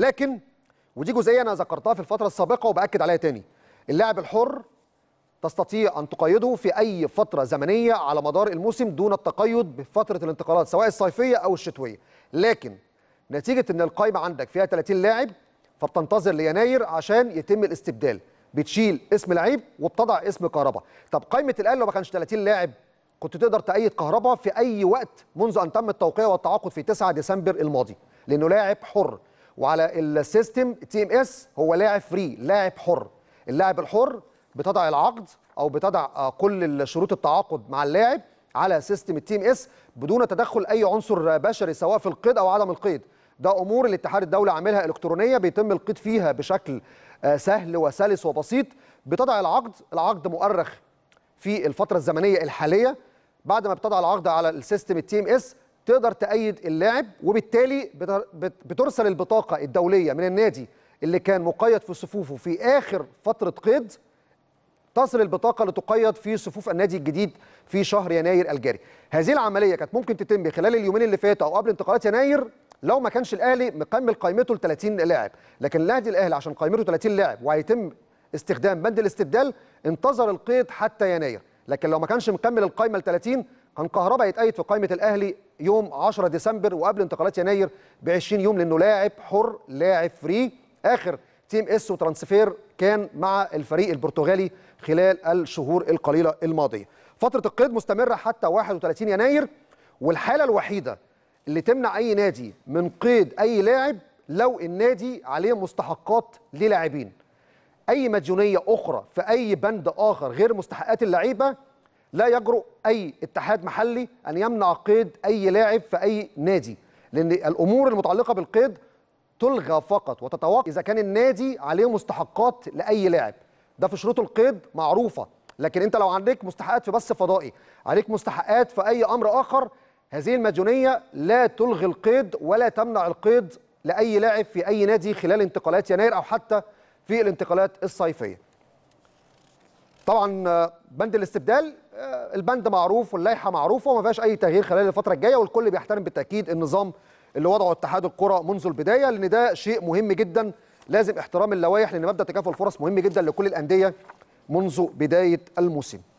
لكن ودي جزئيه انا ذكرتها في الفتره السابقه وباكد عليها تاني اللاعب الحر تستطيع ان تقيده في اي فتره زمنيه على مدار الموسم دون التقيد بفتره الانتقالات سواء الصيفيه او الشتويه لكن نتيجه ان القائمه عندك فيها 30 لاعب فبتنتظر ليناير عشان يتم الاستبدال بتشيل اسم لعيب وبتضع اسم كهربا طب قائمه الاهلي لو ما كانش 30 لاعب كنت تقدر تأيد كهربا في اي وقت منذ ان تم التوقيع والتعاقد في 9 ديسمبر الماضي لانه لاعب حر وعلى السيستم تي ام اس هو لاعب فري لاعب حر اللاعب الحر بتضع العقد او بتضع آه، كل شروط التعاقد مع اللاعب على سيستم التي ام اس بدون تدخل اي عنصر بشري سواء في القيد او عدم القيد ده امور الاتحاد الدولي عاملها الكترونيه بيتم القيد فيها بشكل آه، سهل وسلس وبسيط بتضع العقد العقد مؤرخ في الفتره الزمنيه الحاليه بعد ما بتضع العقد على السيستم التي ام اس تقدر تأيد اللاعب وبالتالي بترسل البطاقة الدولية من النادي اللي كان مقيد في صفوفه في آخر فترة قيد تصل البطاقة لتقيد في صفوف النادي الجديد في شهر يناير الجاري هذه العملية كانت ممكن تتم خلال اليومين اللي فاتوا أو قبل انتقالات يناير لو ما كانش الأهلي مكمل قائمته ل 30 لاعب لكن النادي الأهلي عشان قائمته 30 لاعب وهيتم استخدام بند الاستبدال انتظر القيد حتى يناير لكن لو ما كانش مكمل القائمه ل 30 كان كهربا يتأيد في قائمة الأهلي يوم 10 ديسمبر وقبل انتقالات يناير ب 20 يوم لأنه لاعب حر لاعب فري آخر تيم اس وترانسفير كان مع الفريق البرتغالي خلال الشهور القليلة الماضية فترة القيد مستمرة حتى 31 يناير والحالة الوحيدة اللي تمنع أي نادي من قيد أي لاعب لو النادي عليه مستحقات للاعبين أي مديونية أخرى في أي بند آخر غير مستحقات اللعيبة لا يجرؤ اي اتحاد محلي ان يمنع قيد اي لاعب في اي نادي لان الامور المتعلقه بالقيد تلغى فقط وتتوقف اذا كان النادي عليه مستحقات لاي لاعب ده في شروط القيد معروفه لكن انت لو عندك مستحقات في بث فضائي عليك مستحقات في اي امر اخر هذه المديونيه لا تلغي القيد ولا تمنع القيد لاي لاعب في اي نادي خلال انتقالات يناير او حتى في الانتقالات الصيفيه طبعا بند الاستبدال آه، البند معروف واللائحه معروفه وما فيهاش اي تغيير خلال الفتره الجايه والكل بيحترم بالتاكيد النظام اللي وضعه اتحاد الكره منذ البدايه لان ده شيء مهم جدا لازم احترام اللوائح لان مبدا تكافؤ الفرص مهم جدا لكل الانديه منذ بدايه الموسم